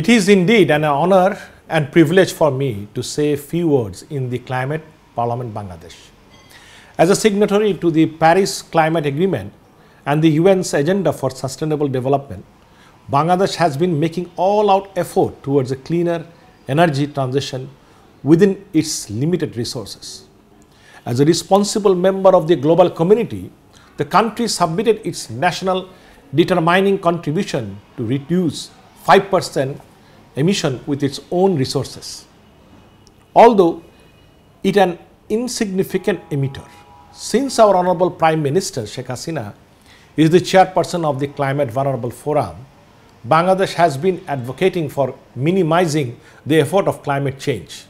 It is indeed an honor and privilege for me to say a few words in the Climate Parliament Bangladesh. As a signatory to the Paris Climate Agreement and the UN's Agenda for Sustainable Development, Bangladesh has been making all-out effort towards a cleaner energy transition within its limited resources. As a responsible member of the global community, the country submitted its national determining contribution to reduce 5% emission with its own resources. Although it an insignificant emitter, since our Honorable Prime Minister Sheikh Hasina is the chairperson of the Climate Vulnerable Forum, Bangladesh has been advocating for minimizing the effort of climate change.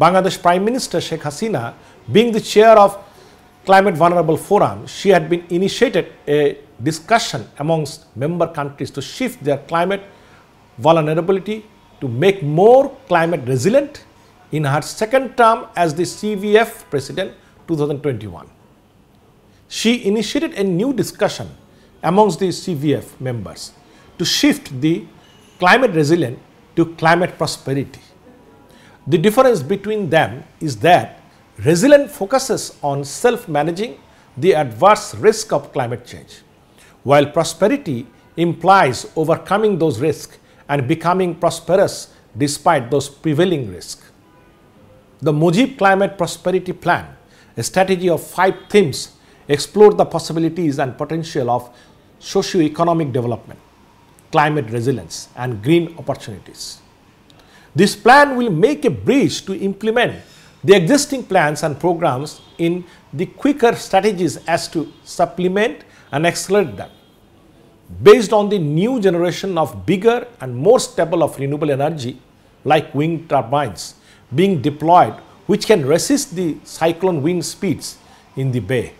Bangladesh Prime Minister Sheikh Hasina, being the chair of Climate Vulnerable Forum, she had been initiated a discussion amongst member countries to shift their climate vulnerability to make more climate resilient in her second term as the CVF president 2021. She initiated a new discussion amongst the CVF members to shift the climate resilient to climate prosperity. The difference between them is that resilient focuses on self-managing the adverse risk of climate change, while prosperity implies overcoming those risks and becoming prosperous despite those prevailing risks. The Mujib Climate Prosperity Plan, a strategy of five themes, explored the possibilities and potential of socio-economic development, climate resilience and green opportunities. This plan will make a bridge to implement the existing plans and programs in the quicker strategies as to supplement and accelerate them based on the new generation of bigger and more stable of renewable energy like wind turbines being deployed which can resist the cyclone wind speeds in the bay.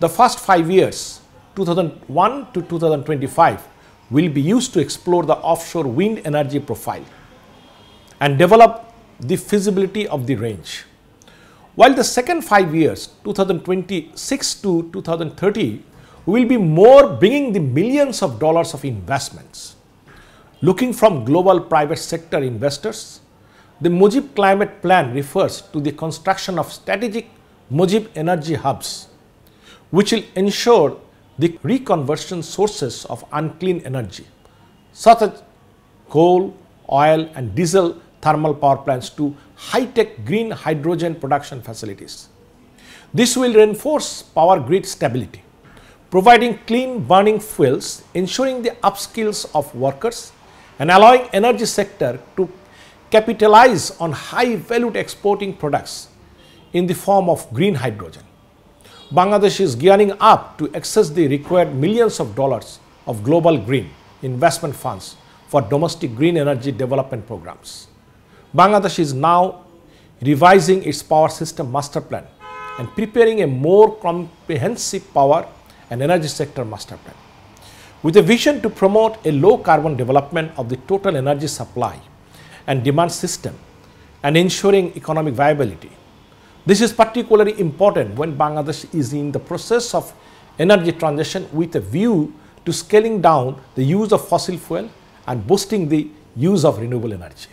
The first 5 years 2001 to 2025 will be used to explore the offshore wind energy profile and develop the feasibility of the range. While the second 5 years 2026 to 2030 will be more bringing the millions of dollars of investments. Looking from global private sector investors, the Mojib Climate Plan refers to the construction of strategic Mojib energy hubs, which will ensure the reconversion sources of unclean energy, such as coal, oil and diesel thermal power plants to high-tech green hydrogen production facilities. This will reinforce power grid stability providing clean burning fuels, ensuring the upskills of workers and allowing energy sector to capitalize on high valued exporting products in the form of green hydrogen. Bangladesh is gearing up to access the required millions of dollars of global green investment funds for domestic green energy development programs. Bangladesh is now revising its power system master plan and preparing a more comprehensive power and energy sector must have done. With a vision to promote a low carbon development of the total energy supply and demand system and ensuring economic viability. This is particularly important when Bangladesh is in the process of energy transition with a view to scaling down the use of fossil fuel and boosting the use of renewable energy.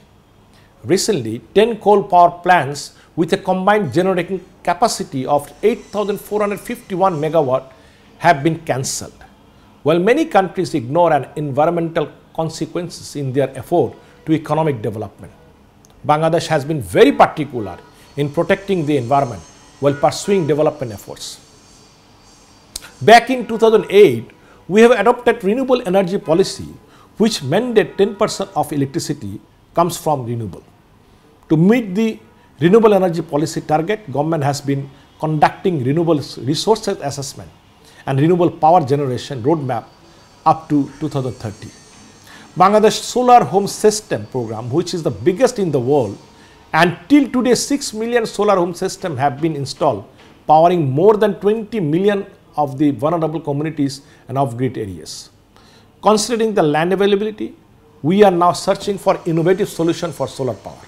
Recently, 10 coal power plants with a combined generating capacity of 8,451 megawatt have been cancelled. While many countries ignore an environmental consequences in their effort to economic development. Bangladesh has been very particular in protecting the environment while pursuing development efforts. Back in 2008, we have adopted renewable energy policy which mandate 10% of electricity comes from renewable. To meet the renewable energy policy target, government has been conducting renewable resources assessment and renewable power generation roadmap up to 2030. Bangladesh Solar Home System program, which is the biggest in the world, and till today 6 million solar home systems have been installed, powering more than 20 million of the vulnerable communities and off-grid areas. Considering the land availability, we are now searching for innovative solution for solar power.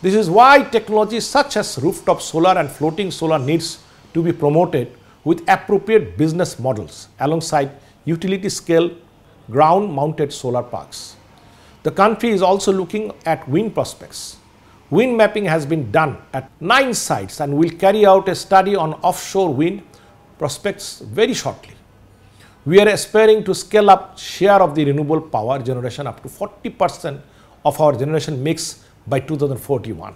This is why technologies such as rooftop solar and floating solar needs to be promoted with appropriate business models alongside utility scale ground mounted solar parks. The country is also looking at wind prospects. Wind mapping has been done at nine sites and will carry out a study on offshore wind prospects very shortly. We are aspiring to scale up share of the renewable power generation up to 40% of our generation mix by 2041.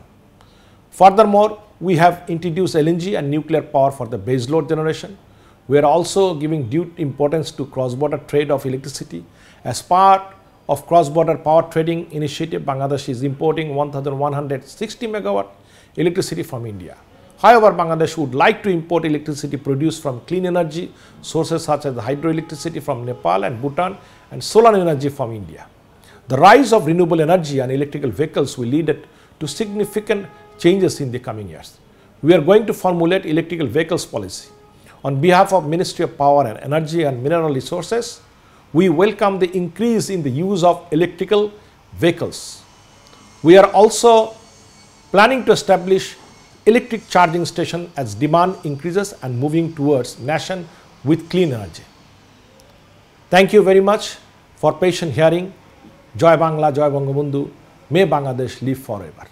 Furthermore, we have introduced LNG and nuclear power for the baseload generation. We are also giving due importance to cross-border trade of electricity. As part of cross-border power trading initiative, Bangladesh is importing 1,160 megawatt electricity from India. However, Bangladesh would like to import electricity produced from clean energy sources such as hydroelectricity from Nepal and Bhutan and solar energy from India. The rise of renewable energy and electrical vehicles will lead to significant changes in the coming years. We are going to formulate electrical vehicles policy. On behalf of Ministry of Power and Energy and Mineral Resources, we welcome the increase in the use of electrical vehicles. We are also planning to establish electric charging station as demand increases and moving towards nation with clean energy. Thank you very much for patient hearing. Joy Bangla, Joy Bangabandhu. May Bangladesh live forever.